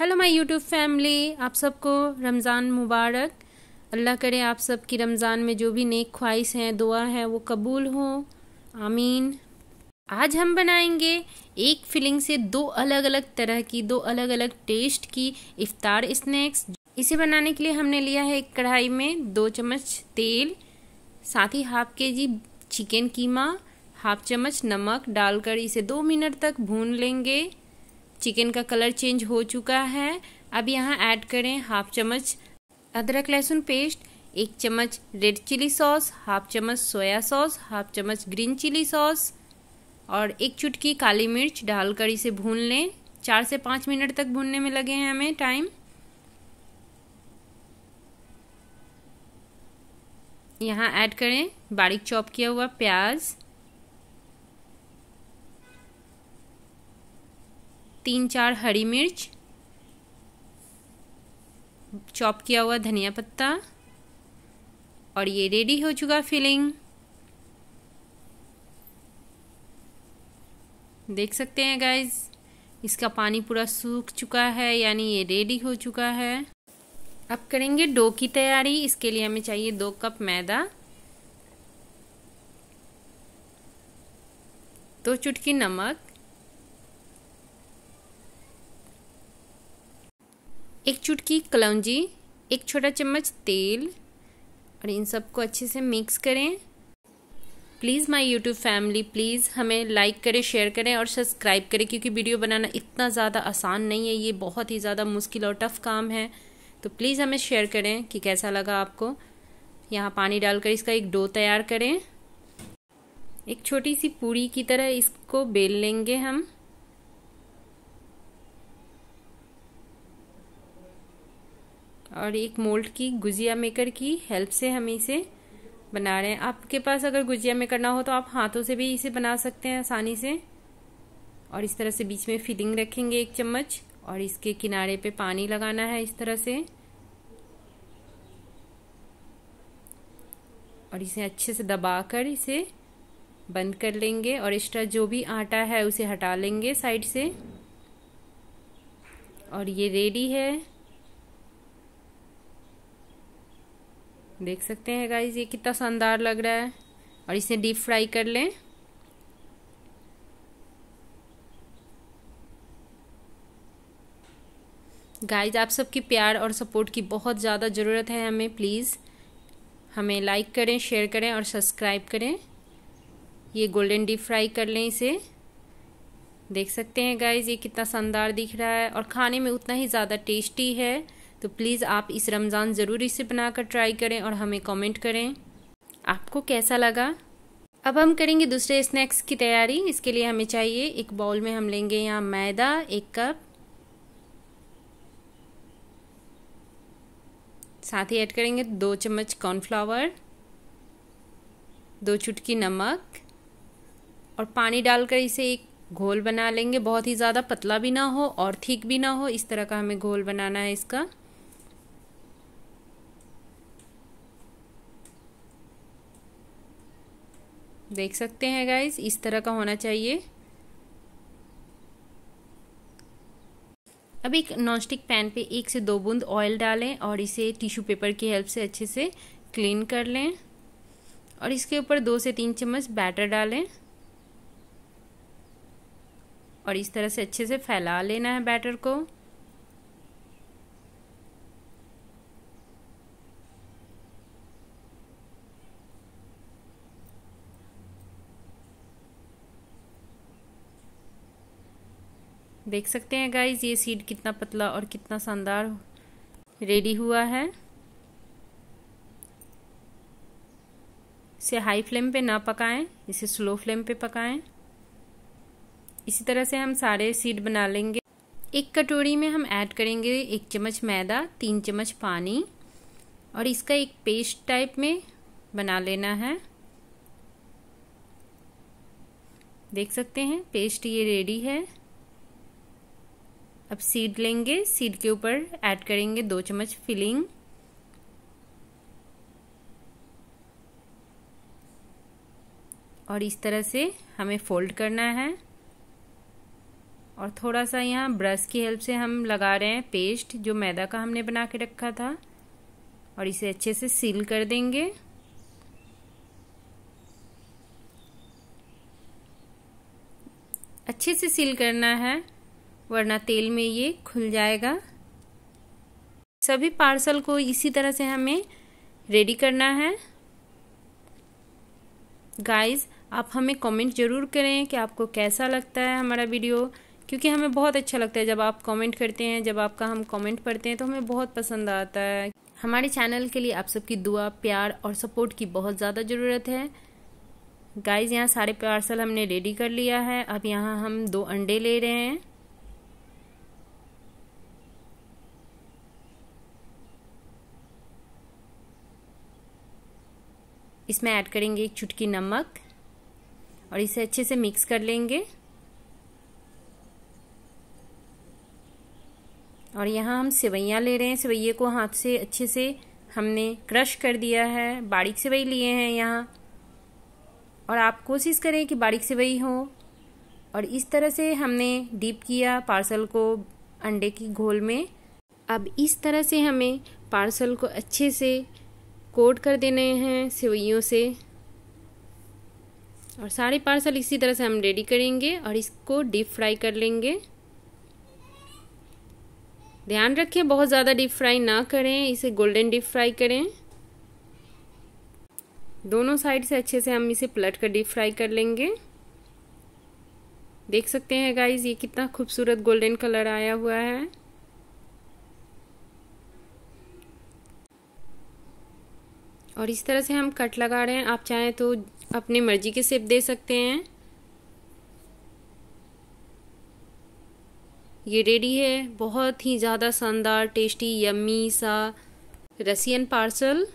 hello my YouTube family आप सबको रमज़ान मुबारक अल्लाह करे आप सब की रमज़ान में जो भी नेक ख्वाहिश हैं दुआ है वो कबूल हो आमीन आज हम बनाएंगे एक फिलिंग से दो अलग अलग तरह की दो अलग अलग टेस्ट की इफ्तार स्नैक्स इसे बनाने के लिए हमने लिया है एक कढ़ाई में दो चम्मच तेल साथ ही हाफ के जी चिकन कीमा हाफ चम्मच नमक डालकर इसे दो मिनट तक भून लेंगे चिकन का कलर चेंज हो चुका है अब यहाँ ऐड करें हाफ चम्मच अदरक लहसुन पेस्ट एक चम्मच रेड चिली सॉस हाफ चम्मच सोया सॉस हाफ चम्मच ग्रीन चिली सॉस और एक चुटकी काली मिर्च डालकर इसे भून लें चार से पाँच मिनट तक भूनने में लगे हैं हमें टाइम यहाँ ऐड करें बारीक चॉप किया हुआ प्याज तीन चार हरी मिर्च चॉप किया हुआ धनिया पत्ता और ये रेडी हो चुका फिलिंग देख सकते हैं गाइज इसका पानी पूरा सूख चुका है यानी ये रेडी हो चुका है अब करेंगे डो की तैयारी इसके लिए हमें चाहिए दो कप मैदा दो चुटकी नमक एक चुटकी कलौजी एक छोटा चम्मच तेल और इन सबको अच्छे से मिक्स करें please my YouTube family please हमें लाइक करें शेयर करें और सब्सक्राइब करें क्योंकि वीडियो बनाना इतना ज़्यादा आसान नहीं है ये बहुत ही ज़्यादा मुश्किल और टफ़ काम है तो प्लीज़ हमें शेयर करें कि कैसा लगा आपको यहाँ पानी डालकर इसका एक डो तैयार करें एक छोटी सी पूरी की तरह इसको बेल लेंगे हम और एक मोल्ड की गुजिया मेकर की हेल्प से हम इसे बना रहे हैं आपके पास अगर गुजिया में करना हो तो आप हाथों से भी इसे बना सकते हैं आसानी से और इस तरह से बीच में फिलिंग रखेंगे एक चम्मच और इसके किनारे पे पानी लगाना है इस तरह से और इसे अच्छे से दबाकर इसे बंद कर लेंगे और एक्स्ट्रा जो भी आटा है उसे हटा लेंगे साइड से और ये रेडी है देख सकते हैं गाइज ये कितना शानदार लग रहा है और इसे डीप फ्राई कर लें गाइज आप सबके प्यार और सपोर्ट की बहुत ज़्यादा ज़रूरत है हमें प्लीज़ हमें लाइक करें शेयर करें और सब्सक्राइब करें ये गोल्डन डीप फ्राई कर लें इसे देख सकते हैं गाइज ये कितना शानदार दिख रहा है और खाने में उतना ही ज़्यादा टेस्टी है तो प्लीज़ आप इस रमज़ान ज़रूर इसे बनाकर ट्राई करें और हमें कमेंट करें आपको कैसा लगा अब हम करेंगे दूसरे स्नैक्स की तैयारी इसके लिए हमें चाहिए एक बाउल में हम लेंगे यहाँ मैदा एक कप साथ ही ऐड करेंगे दो चम्मच कॉर्नफ्लावर दो चुटकी नमक और पानी डालकर इसे एक घोल बना लेंगे बहुत ही ज़्यादा पतला भी ना हो और ठीक भी ना हो इस तरह का हमें घोल बनाना है इसका देख सकते हैं गाइज इस तरह का होना चाहिए अब एक नॉनस्टिक पैन पे एक से दो बूंद ऑयल डालें और इसे टिश्यू पेपर की हेल्प से अच्छे से क्लीन कर लें और इसके ऊपर दो से तीन चम्मच बैटर डालें और इस तरह से अच्छे से फैला लेना है बैटर को देख सकते हैं गाइज ये सीड कितना पतला और कितना शानदार रेडी हुआ है इसे हाई फ्लेम पे ना पकाएं इसे स्लो फ्लेम पे पकाएं इसी तरह से हम सारे सीड बना लेंगे एक कटोरी में हम ऐड करेंगे एक चम्मच मैदा तीन चम्मच पानी और इसका एक पेस्ट टाइप में बना लेना है देख सकते हैं पेस्ट ये रेडी है अब सीड लेंगे सीड के ऊपर ऐड करेंगे दो चम्मच फिलिंग और इस तरह से हमें फोल्ड करना है और थोड़ा सा यहाँ ब्रश की हेल्प से हम लगा रहे हैं पेस्ट जो मैदा का हमने बना के रखा था और इसे अच्छे से सील कर देंगे अच्छे से सील करना है वरना तेल में ये खुल जाएगा सभी पार्सल को इसी तरह से हमें रेडी करना है गाइस आप हमें कमेंट ज़रूर करें कि आपको कैसा लगता है हमारा वीडियो क्योंकि हमें बहुत अच्छा लगता है जब आप कमेंट करते हैं जब आपका हम कमेंट पढ़ते हैं तो हमें बहुत पसंद आता है हमारे चैनल के लिए आप सबकी दुआ प्यार और सपोर्ट की बहुत ज़्यादा ज़रूरत है गाइस यहाँ सारे पार्सल हमने रेडी कर लिया है अब यहाँ हम दो अंडे ले रहे हैं इसमें ऐड करेंगे एक चुटकी नमक और इसे अच्छे से मिक्स कर लेंगे और यहाँ हम सेवैयाँ ले रहे हैं सेवैये को हाथ से अच्छे से हमने क्रश कर दिया है बारीक सेवई लिए हैं यहाँ और आप कोशिश करें कि बारीक सेवई हो और इस तरह से हमने डीप किया पार्सल को अंडे की घोल में अब इस तरह से हमें पार्सल को अच्छे से कोट कर देने हैं सेवैयों से और सारे पार्सल इसी तरह से हम रेडी करेंगे और इसको डीप फ्राई कर लेंगे ध्यान रखें बहुत ज़्यादा डीप फ्राई ना करें इसे गोल्डन डीप फ्राई करें दोनों साइड से अच्छे से हम इसे पलट कर डीप फ्राई कर लेंगे देख सकते हैं गाइज ये कितना खूबसूरत गोल्डन कलर आया हुआ है और इस तरह से हम कट लगा रहे हैं आप चाहें तो अपनी मर्जी के सेप दे सकते हैं ये रेडी है बहुत ही ज़्यादा शानदार टेस्टी यम्मी सा रसियन पार्सल